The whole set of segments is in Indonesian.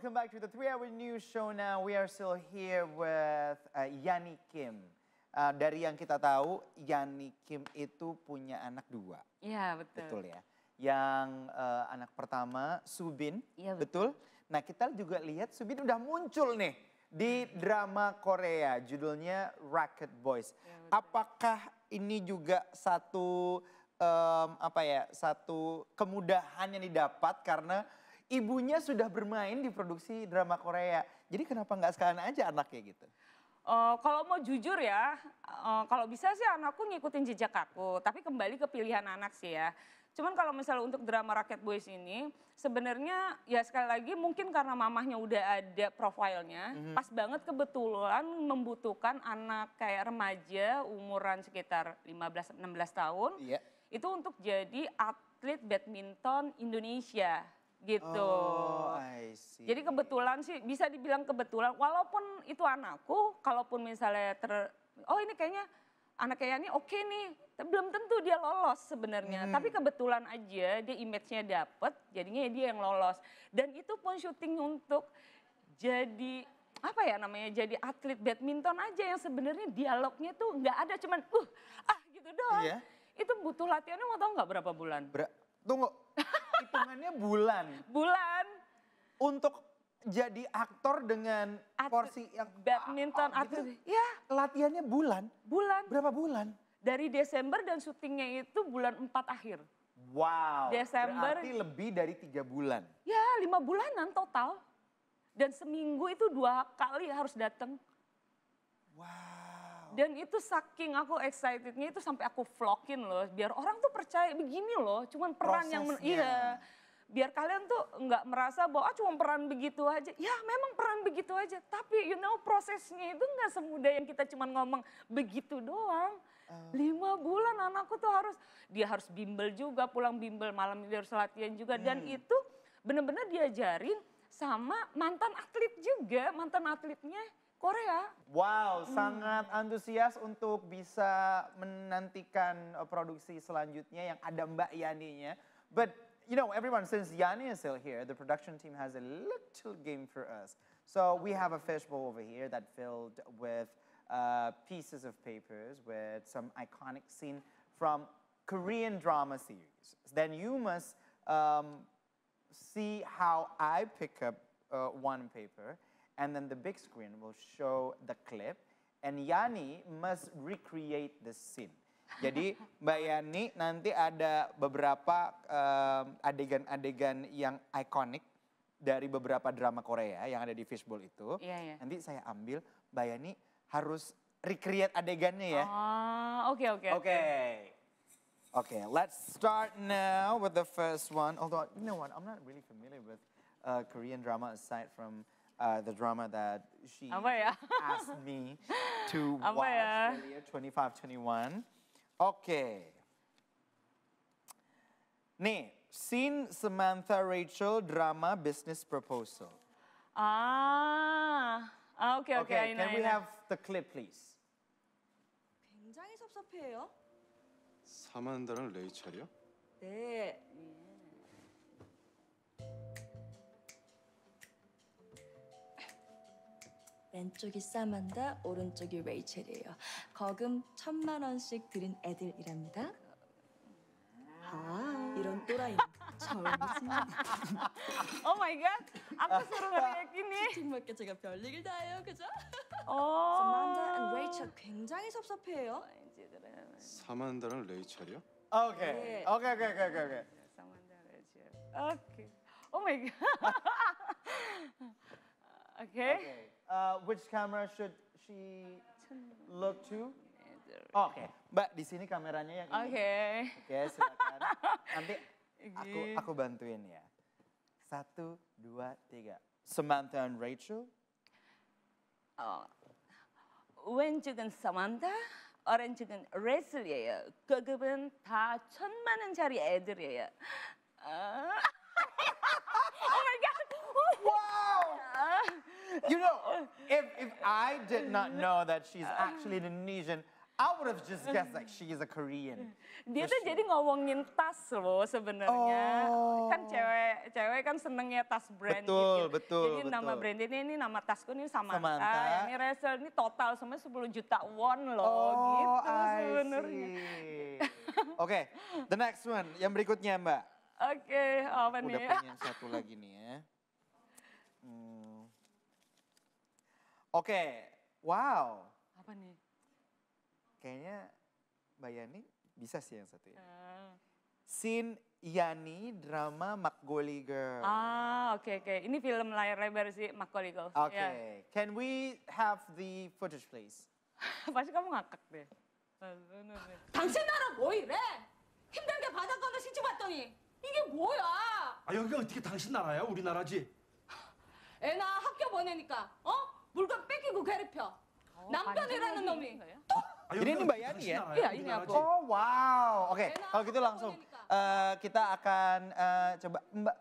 welcome back to the three-hour news show. Now we are still here with uh, Yani Kim. Uh, dari yang kita tahu, Yani Kim itu punya anak dua. Iya betul. Betul ya. Yang uh, anak pertama Subin. Iya betul. betul. Nah kita juga lihat Subin udah muncul nih di drama Korea, judulnya Rocket Boys. Ya, Apakah ini juga satu um, apa ya satu kemudahan yang didapat karena ibunya sudah bermain di produksi drama Korea. Jadi kenapa nggak sekalian aja anaknya gitu? Uh, kalau mau jujur ya, uh, kalau bisa sih anakku ngikutin jejak aku. Tapi kembali ke pilihan anak sih ya. Cuman kalau misalnya untuk drama Rakyat Boys ini, sebenarnya ya sekali lagi mungkin karena mamahnya udah ada profilnya, mm -hmm. pas banget kebetulan membutuhkan anak kayak remaja umuran sekitar 15-16 tahun, yeah. itu untuk jadi atlet badminton Indonesia gitu. Oh, I see. Jadi kebetulan sih bisa dibilang kebetulan walaupun itu anakku kalaupun misalnya ter oh ini kayaknya anak kayak ini oke okay nih belum tentu dia lolos sebenarnya hmm. tapi kebetulan aja dia image-nya dapet jadinya dia yang lolos dan itu pun syuting untuk jadi apa ya namanya jadi atlet badminton aja yang sebenarnya dialognya tuh nggak ada cuman uh ah gitu doang iya. itu butuh latihannya mau tau nggak berapa bulan Ber tunggu hitungannya bulan. Bulan. Untuk jadi aktor dengan porsi yang badminton atau gitu, ya latihannya bulan bulan berapa bulan dari Desember dan syutingnya itu bulan 4 akhir wow Desember berarti lebih dari tiga bulan ya lima bulanan total dan seminggu itu dua kali harus datang wow dan itu saking aku excitednya itu sampai aku vlogin loh, biar orang tuh percaya begini loh, cuman peran Prosesnya. yang iya. Biar kalian tuh nggak merasa bahwa ah, cuma peran begitu aja. Ya memang peran begitu aja, tapi you know prosesnya itu nggak semudah yang kita cuman ngomong begitu doang. Uh. Lima bulan anakku tuh harus, dia harus bimbel juga, pulang bimbel malam dia harus latihan juga. Hmm. Dan itu bener-bener diajarin sama mantan atlet juga, mantan atletnya Korea. Wow, hmm. sangat antusias untuk bisa menantikan uh, produksi selanjutnya yang ada Mbak Yani-nya. But you know, everyone, since Yani is still here, the production team has a little game for us. So we have a fishbowl over here that filled with uh, pieces of papers with some iconic scene from Korean drama series. Then you must um, see how I pick up uh, one paper and then the big screen will show the clip and Yani must recreate the scene. Jadi Mbak Yani nanti ada beberapa eh, adegan-adegan uh, yang ikonik dari beberapa drama Korea yang ada di Fishbowl itu. Iya, iya. Nanti saya ambil Mbak Yani harus recreate adegannya ya. Ah, oke oke. oke. let's start now with the first one. Although, you know what, I'm not really familiar with uh, Korean drama aside from Uh, the drama that she oh asked me to oh watch earlier, 2521. Okay. Nee, seen Samantha Rachel drama business proposal. Ah, ah okay, okay. okay can we have the clip, please? 굉장히 섭섭해요. 사만다랑 레이첼이요? 네, 왼쪽이 사만다, 오른쪽이 레이첼이에요. 거금 천만 원씩 들인 애들이랍니다. 아, 이런 또라이 처음 봤습니오 마이 갓. 아까 서로 가는 끼니. 정말게 제가 별일다 해요, 그죠? 사만다 어. 레이첼 굉장히 섭섭해요. 사만다랑 레이첼이요? 아, 오케이. 네. 오 오케이, 오케이, 오케이. 오케이. 사만다 레이첼. 오케이. 오 마이 갓. 오케이. uh, which camera should she look to? Oke, oh, okay. Mbak di sini kameranya yang ini. Oke. Okay. Oke, okay, silakan. Nanti aku gitu. aku bantuin ya. Satu, dua, tiga. Samantha and Rachel. Oh. 웬 죽은 사만다, 어른 죽은 레슬이에요. 그급은 다 천만 원짜리 애들이에요. 어. You know, if, if I did not know that she's actually Indonesian, I would have just guessed like she is a Korean. Dia tuh jadi ngomongin tas loh sebenarnya. Oh. Kan cewek cewek kan senengnya tas brand betul, gitu. Betul, jadi betul. nama brand ini ini nama tasku ini sama. Samantha. Ya, ini Rachel ini total semua 10 juta won loh oh, gitu sebenarnya. Oke, okay, the next one yang berikutnya Mbak. Oke, okay, apa Udah nih? Udah punya satu lagi nih ya. Hmm. Oke, wow. Apa nih? Kayaknya Mbak Yani bisa sih yang satu i n Uh. Sin Yani drama Makgoli Girl. Ah, oke okay, oke. Okay. Ini film layar lebar sih Makgoli Girl. Oke. Okay. Yeah. Can we have the footage please? 다시 까먹 아깝 돼. 당신 나라 뭐 이래? 힘들게 바다 건너 시집 왔더니 이게 뭐야? 아 여기가 어떻게 당신 나라야? 우리나라지? 애나 학교 보내니까 어? 물건 뺏기고 괴롭혀. 남편이라는 놈이. Ayo, ini, nih Mbak Yani ya? Iya, ini aku. Oh, wow. Oke, kalau gitu langsung uh, kita akan coba Mbak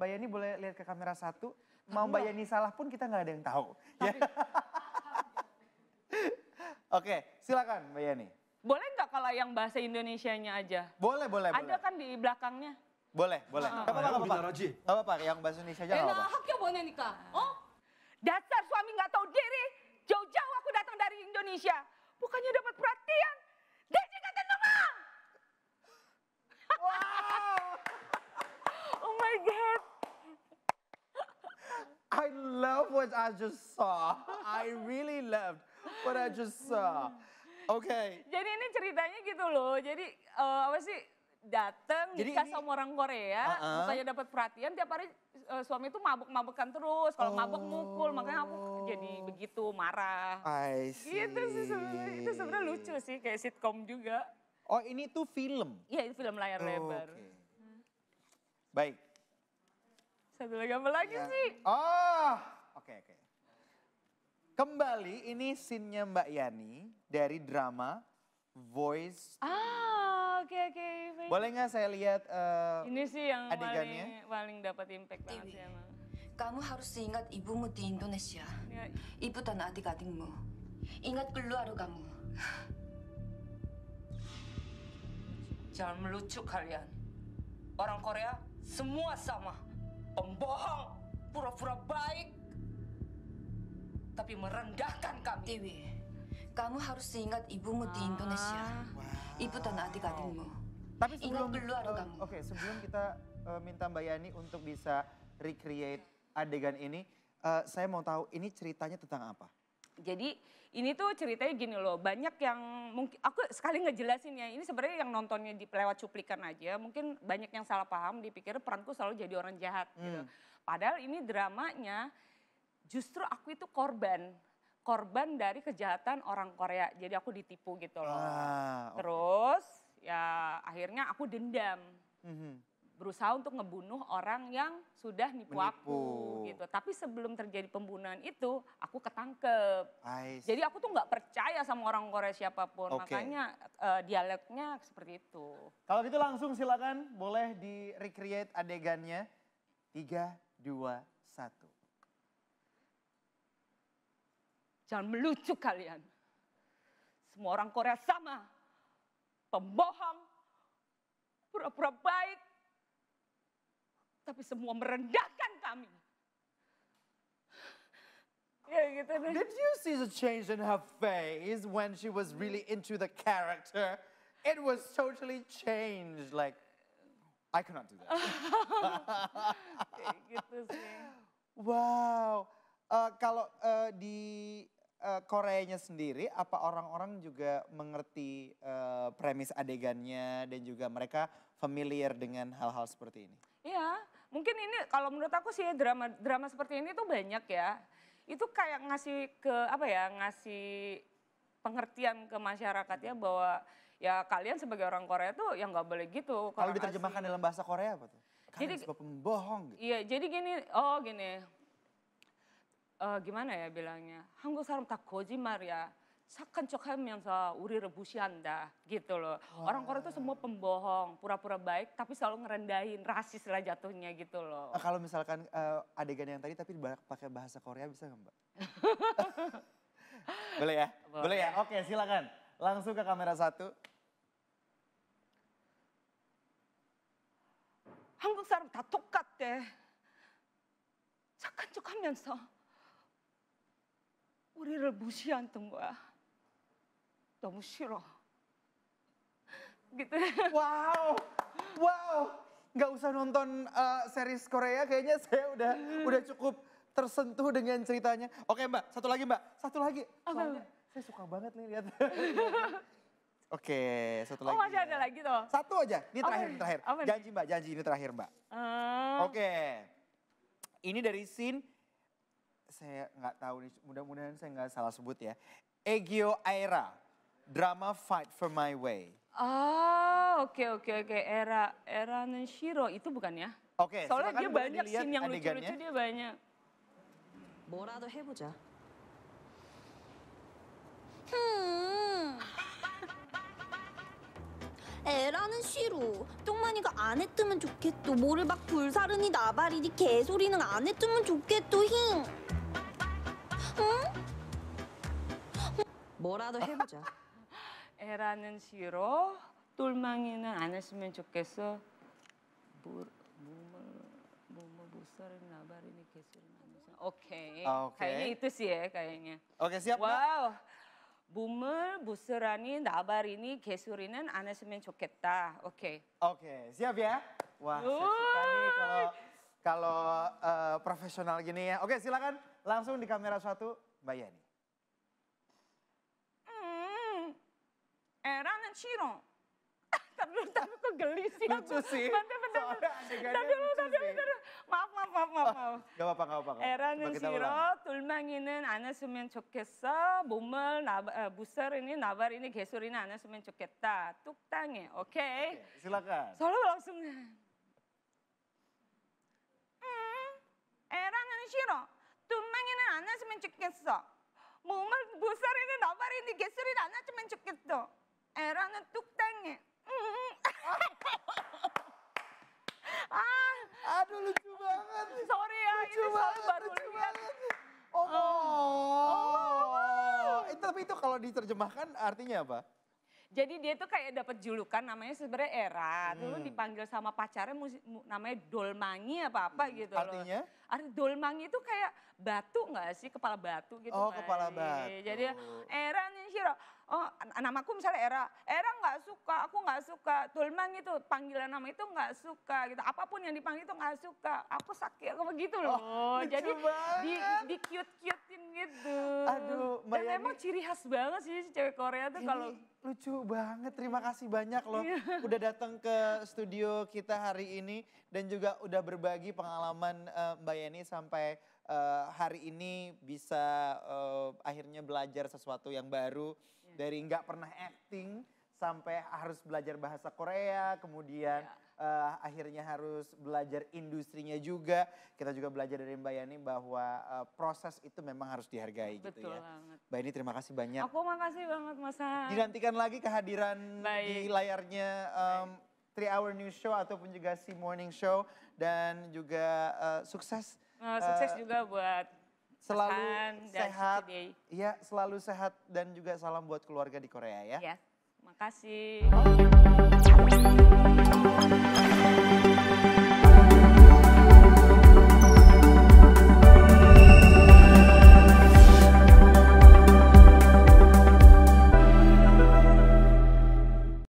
Mbak Yani boleh lihat ke kamera satu. Mau Mbak Yani salah pun kita nggak ada yang tahu. Ya. Oke, silakan Mbak Yani. Boleh nggak kalau yang bahasa Indonesianya aja? Boleh, boleh, ada boleh. Ada kan di belakangnya? Boleh, boleh. Ah. apa-apa, apa-apa. apa yang bahasa Indonesia aja Enak, eh, nah, haknya bonenika. Oh, love what I just saw. I really loved what I just saw. Oke. Okay. Jadi ini ceritanya gitu loh. Jadi eh, apa sih datang nikah sama orang Korea, uh uh-uh. dapat perhatian tiap hari eh, suami itu mabuk-mabukan terus. Kalau mabuk oh. mukul, makanya aku jadi begitu marah. I gitu itu sebenarnya lucu sih kayak sitkom juga. Oh, ini tuh film. Iya, itu film layar oh, lebar. Baik. Satu lagi apa ya. lagi sih? Oh. Oke, oke. Kembali ini sinnya Mbak Yani dari drama Voice. Ah, oke okay, oke. Okay. Boleh nggak saya lihat uh, Ini sih yang adegannya? paling paling dapat impact banget sih Kamu harus ingat ibumu di Indonesia. Ya. Ibu dan adik-adikmu. Ingat keluar kamu. Jangan melucu kalian. Orang Korea semua sama. Pembohong, pura-pura baik, tapi merendahkan kami. Dewi, kamu harus ingat ibumu di Indonesia. Wow. Ah. Ibu dan adik-adikmu. Tapi sebelum, ingat keluar uh, oh, kamu. Oke, okay, sebelum kita uh, minta Mbak Yani untuk bisa recreate adegan ini, uh, saya mau tahu ini ceritanya tentang apa? Jadi ini tuh ceritanya gini loh, banyak yang mungkin aku sekali ngejelasin ya, ini sebenarnya yang nontonnya di lewat cuplikan aja, mungkin banyak yang salah paham, dipikir peranku selalu jadi orang jahat gitu. hmm. gitu. Padahal ini dramanya justru aku itu korban korban dari kejahatan orang Korea. Jadi aku ditipu gitu loh. Ah, okay. Terus ya akhirnya aku dendam. Mm -hmm. Berusaha untuk ngebunuh orang yang sudah nipu, Menipu. aku gitu. Tapi sebelum terjadi pembunuhan itu aku ketangkep. Jadi aku tuh nggak percaya sama orang Korea siapapun. Okay. Makanya uh, dialeknya seperti itu. Kalau gitu langsung silakan boleh di recreate adegannya. Tiga, dua, satu. Jangan melucu kalian. Semua orang Korea sama. Pembohong, pura-pura baik. Tapi semua merendahkan kami. Ya, gitu, Did you see the change in her face when she was really into the character? It was totally changed. Like, I cannot do that. gitu sih. Wow. Uh, kalau uh, di Eh, Koreanya sendiri apa orang-orang juga mengerti uh, premis adegannya dan juga mereka familiar dengan hal-hal seperti ini? Iya, mungkin ini kalau menurut aku sih drama drama seperti ini tuh banyak ya. Itu kayak ngasih ke apa ya, ngasih pengertian ke masyarakat ya bahwa ya kalian sebagai orang Korea tuh yang nggak boleh gitu. Kalau diterjemahkan dalam bahasa Korea apa tuh? Kalian jadi, sebuah pembohong gitu. Iya, jadi gini, oh gini uh, gimana ya bilangnya 한국 사람 다 거짓말이야. 착한 척하면서 우리를 무시한다 gitu loh. Orang Korea itu semua pembohong, pura-pura baik tapi selalu ngerendahin, rasis lah jatuhnya gitu loh. Nah, kalau misalkan uh, adegan yang tadi tapi pakai bahasa Korea bisa nggak mbak? Boleh ya? Boleh. Boleh ya? Oke silakan. Langsung ke kamera satu. 한국 사람 다 똑같대. 착한 척하면서 우리를 무시했던 거야. 너무 싫어. Gitu. Wow, wow. Gak usah nonton uh, series Korea, kayaknya saya udah hmm. udah cukup tersentuh dengan ceritanya. Oke mbak, satu lagi mbak, satu lagi. Soalnya saya suka banget nih lihat. Oke, satu oh, lagi. Oh masih ada lagi toh? Satu aja, ini terakhir, ini terakhir. Janji mbak, janji ini terakhir mbak. Uh... Oke, ini dari scene saya nggak tahu nih, mudah-mudahan saya nggak salah sebut ya. Egyo Aira, drama Fight for My Way. Ah, oke okay, oke okay, oke. Okay. Era Era는 Shiro itu bukan ya? Oke. Okay, Soalnya dia banyak scene yang lucu-lucu dia banyak. 뭐라도 해보자. 음. 에라는 시로 똥만이가 안 했으면 좋겠도 뭐를 막 불사르니 나발이니 개소리는 안 했으면 좋겠도 힝 뭐라도 해보자. 애라는 시로 똘망이는 안 했으면 좋겠어. 뭐, 뭐, 뭐, 뭐, 못 살은 나발이니 개소리 만드세요. 오케이. 아, 오케이. Kayaknya itu sih ya, kayaknya. Oke, siap. Wow. Bumer, buserani, nabar ini, gesurinan, anak semen coketa. Oke. Okay. Oke, okay, siap ya. Wah, Uy. saya suka nih kalau kalau uh, profesional gini ya. Oke, silakan langsung di kamera satu, Mbak Yani. 싫어. tapi tapi kok geli sih lucu aku. sih mantep mantep tapi lu tapi lu maaf maaf maaf maaf maaf gak apa gak apa Era는 싫어 돌망이는 안 했으면 좋겠어 몸을 나바 부서리니 나발이니 개소리는 안 했으면 좋겠다 뚝땅해 오케이 okay. silakan selalu langsung 음 에라는 싫어 돌망이는 안 했으면 좋겠어 몸을 부서리니 나발이니 개소리는 안 했으면 좋겠어 에라는 뚝땡이. Mm. ah. Aduh lucu banget. Sorry ya, lucu ini banget, baru lucu Banget. Oh. Oh. oh. Eh, tapi itu kalau diterjemahkan artinya apa? Jadi dia tuh kayak dapat julukan namanya sebenarnya Era. Hmm. Dulu dipanggil sama pacarnya mu, namanya Dolmangi apa apa hmm. gitu Artinya? loh. Artinya? Dolmangi itu kayak batu nggak sih? Kepala batu gitu. Oh, kan. kepala batu. Jadi Era nih oh namaku misalnya Era, Era nggak suka, aku nggak suka, tulmang itu panggilan nama itu nggak suka gitu, apapun yang dipanggil itu nggak suka, aku sakit, aku begitu loh. Oh, Jadi banget. di, di cute cutein gitu. Aduh, Mbak Dan ciri khas banget sih cewek Korea tuh kalau lucu banget. Terima kasih banyak loh iya. udah datang ke studio kita hari ini dan juga udah berbagi pengalaman uh, Mbak sampai uh, hari ini bisa uh, akhirnya belajar sesuatu yang baru ya. dari nggak pernah acting sampai harus belajar bahasa Korea, kemudian ya. uh, akhirnya harus belajar industrinya juga. Kita juga belajar dari Mbak Yani bahwa uh, proses itu memang harus dihargai gitu Betul gitu ya. Banget. Mbak ini terima kasih banyak. Aku makasih banget Mas Han. Dinantikan lagi kehadiran Baik. di layarnya um, Three Hour News Show ataupun juga Si Morning Show dan juga uh, sukses Eh, sukses uh, juga buat selalu sehat. Iya, selalu sehat dan juga salam buat keluarga di Korea ya. Iya. Makasih.